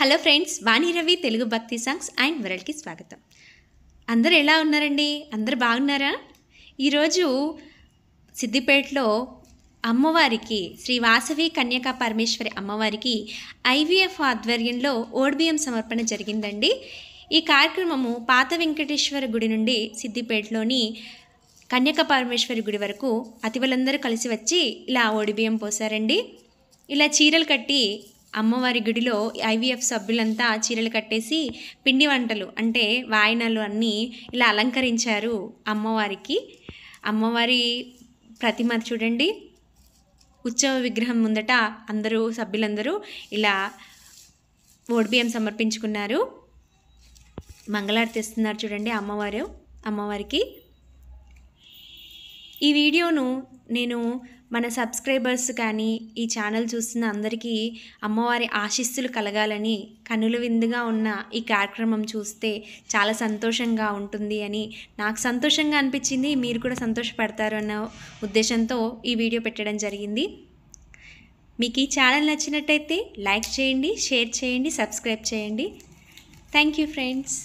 hello friends Vani Ravi Telugu Bhakti songs and వరల్డ్కి స్వాగతం అందరు ఎలా ఉన్నారండి అందరు బాగున్నారా ఈరోజు సిద్దిపేటలో అమ్మవారికి శ్రీ వాసవి కన్యకా పరమేశ్వరి అమ్మవారికి ఐవీఎఫ్ ఆధ్వర్యంలో ఓడిబిఎం సమర్పణ జరిగిందండి ఈ కార్యక్రమము పాత వెంకటేశ్వర గుడి నుండి సిద్దిపేటలోని కన్యక పరమేశ్వరి గుడి వరకు అతివలందరూ కలిసి వచ్చి ఇలా ఓడిబియ్యం పోసారండి ఇలా చీరలు కట్టి అమ్మవారి గుడిలో ఐవీఎఫ్ సభ్యులంతా చీరలు కట్టేసి పిండి వంటలు అంటే వాయినాలు అన్నీ ఇలా అలంకరించారు అమ్మవారికి అమ్మవారి ప్రతిమ చూడండి ఉత్సవ విగ్రహం ముందట అందరూ సభ్యులందరూ ఇలా ఓడిబిఎం సమర్పించుకున్నారు మంగళారతి ఇస్తున్నారు చూడండి అమ్మవారు అమ్మవారికి ఈ వీడియోను నేను మన సబ్స్క్రైబర్స్ కానీ ఈ ఛానల్ చూస్తున్న అందరికీ అమ్మవారి ఆశీస్సులు కలగాలని కనుల విందుగా ఉన్న ఈ కార్యక్రమం చూస్తే చాలా సంతోషంగా ఉంటుంది అని నాకు సంతోషంగా అనిపించింది మీరు కూడా సంతోషపడతారు అన్న ఉద్దేశంతో ఈ వీడియో పెట్టడం జరిగింది మీకు ఈ ఛానల్ నచ్చినట్టయితే లైక్ చేయండి షేర్ చేయండి సబ్స్క్రైబ్ చేయండి థ్యాంక్ యూ ఫ్రెండ్స్